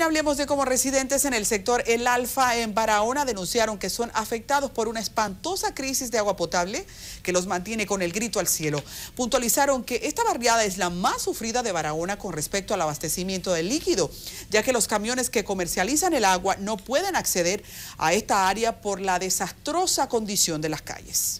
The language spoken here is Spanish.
Hablemos de cómo residentes en el sector El Alfa en Barahona denunciaron que son afectados por una espantosa crisis de agua potable que los mantiene con el grito al cielo. Puntualizaron que esta barriada es la más sufrida de Barahona con respecto al abastecimiento de líquido, ya que los camiones que comercializan el agua no pueden acceder a esta área por la desastrosa condición de las calles.